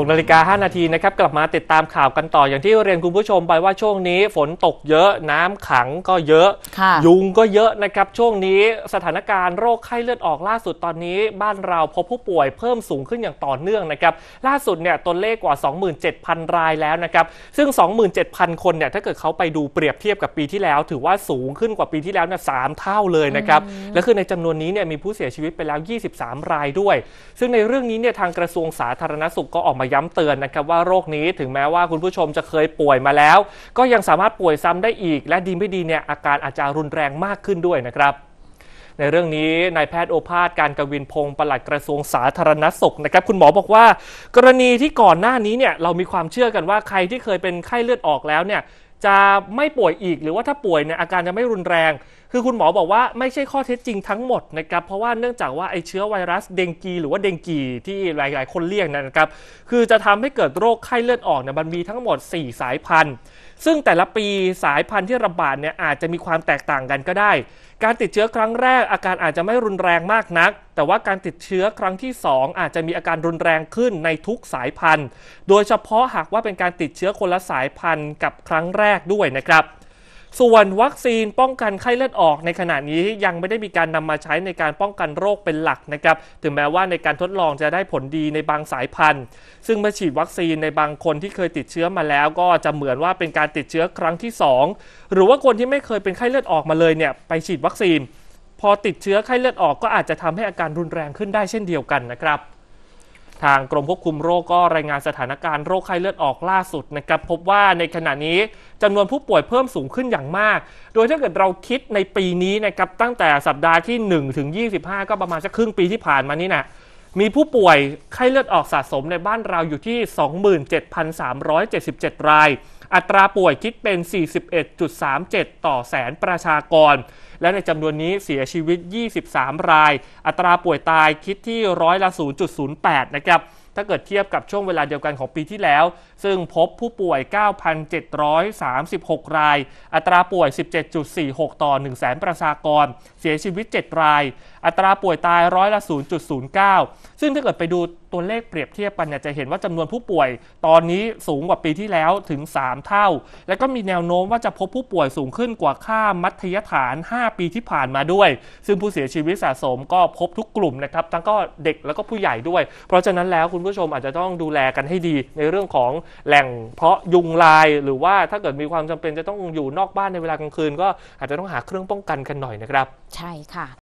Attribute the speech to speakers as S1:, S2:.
S1: 6นาฬิกา5นาทีนะครับกลับมาติดตามข่าวกันต่อ อย่างที่เรียนคุณผู้ชมไปว่าช่วงนี้ฝนตกเยอะ น้ำขังก็เยอะะยุงก็เยอะนะครับช่วงนี้สถานการณ์โรคไข้เลือดออกล่าสุดตอนนี้บ้านเราพบผู้ป่วยเพิ่มสูงขึ้นอย่างต่อเนื่องนะครับล่าสุดเนี่ยตัวเลขกว่า 27,000 รายแล้วนะครับซึ่ง 27,000 คนเนี่ยถ้าเกิดเขาไปดูเปรียบเทียบกับปีที่แล้ว ถือว่าสูงขึ้นกว่าปีที่แล้วเนี่ยสามเท่าเลยนะครับและคือในจำนวนนี้เนี่ยมีผู้เสียชีวิตไปแล้ว 23 รายด้วย ซึ่งในเรื่องนี้เนี่ยทางกระทรวงสาธารณสุขก็ออกมาาย้ำเตือนนะครับว่าโรคนี้ถึงแม้ว่าคุณผู้ชมจะเคยป่วยมาแล้ว ก็ยังสามารถป่วยซ้ำได้อีก และดีไม่ดีเนี่ยอาการอาจจะรุนแรงมากขึ้นด้วยนะครับ ในเรื่องนี้นายแพทย์โอภาสการกวินพงศ์ปลัดกระทรวงสาธารณสุขนะครับคุณหมอบอกว่ากรณีที่ก่อนหน้านี้เนี่ยเรามีความเชื่อกันว่าใครที่เคยเป็นไข้เลือดออกแล้วเนี่ยจะไม่ป่วยอีกหรือว่าถ้าป่วยเนี่ยอาการจะไม่รุนแรง คือคุณหมอบอกว่าไม่ใช่ข้อเท็จจริงทั้งหมดนะครับ เพราะว่าเนื่องจากว่าไอเชื้อไวรัสเดงกีหรือว่าเดงกี ที่หลายๆ คนเรียกนะครับ คือจะทำให้เกิดโรคไข้เลือดออกเนี่ยมันมีทั้งหมด 4 สายพันธุ์ซึ่งแต่ละปีสายพันธุ์ที่ระบาดเนี่ยอาจจะมีความแตกต่างกันก็ได้ การติดเชื้อครั้งแรกอาการอาจจะไม่รุนแรงมากนัก แต่ว่าการติดเชื้อครั้งที่ 2 อาจจะมีอาการรุนแรงขึ้นในทุกสายพันธุ์ โดยเฉพาะหากว่าเป็นการติดเชื้อคนละสายพันธุ์กับครั้งแรกด้วยนะครับส่วนวัคซีนป้องกันไข้เลือดออกในขณะนี้ยังไม่ได้มีการนำมาใช้ในการป้องกันโรคเป็นหลักนะครับถึงแม้ว่าในการทดลองจะได้ผลดีในบางสายพันธุ์ ซึ่งเมื่อฉีดวัคซีนในบางคนที่เคยติดเชื้อมาแล้วก็จะเหมือนว่าเป็นการติดเชื้อครั้งที่ 2 หรือว่าคนที่ไม่เคยเป็นไข้เลือดออกมาเลยเนี่ยไปฉีดวัคซีนพอติดเชื้อไข้เลือดออกก็อาจจะทำให้อาการรุนแรงขึ้นได้เช่นเดียวกันนะครับทางกรมควบคุมโรคก็รายงานสถานการณ์โรคไข้เลือดออกล่าสุดนะครับพบว่าในขณะนี้จำนวนผู้ป่วยเพิ่มสูงขึ้นอย่างมาก โดยถ้าเกิดเราคิดในปีนี้นะครับตั้งแต่สัปดาห์ที่1ถึง25 ก็ประมาณสักครึ่งปีที่ผ่านมานี่นะมีผู้ป่วยไข้เลือดออกสะสมในบ้านเราอยู่ที่ 27,377 ราย อัตราป่วยคิดเป็น 41.37 ต่อแสนประชากร และในจำนวนนี้เสียชีวิต 23 ราย อัตราป่วยตายคิดที่ร้อยละ0.08 นะครับ ถ้าเกิดเทียบกับช่วงเวลาเดียวกันของปีที่แล้ว ซึ่งพบผู้ป่วย 9,736 ราย อัตราป่วย 17.46 ต่อ 1 แสนประชากร เสียชีวิต 7 รายอัตราป่วยตายร้อยละ 0.09 ซึ่งถ้าเกิดไปดูตัวเลขเปรียบเทียบกันเนี่ยจะเห็นว่าจำนวนผู้ป่วยตอนนี้สูงกว่าปีที่แล้วถึง 3 เท่า และก็มีแนวโน้มว่าจะพบผู้ป่วยสูงขึ้นกว่าค่ามัธยฐาน 5 ปีที่ผ่านมาด้วย ซึ่งผู้เสียชีวิตสะสมก็พบทุกกลุ่มนะครับ ทั้งก็เด็กแล้วก็ผู้ใหญ่ด้วย เพราะฉะนั้นแล้วคุณผู้ชมอาจจะต้องดูแลกันให้ดี ในเรื่องของแหล่ง เพาะยุงลายหรือว่าถ้าเกิดมีความจำเป็นจะต้องอยู่นอกบ้านในเวลากลางคืนก็อาจจะต้องหาเครื่องป้องกันกันหน่อยนะครับ ใช่ค่ะ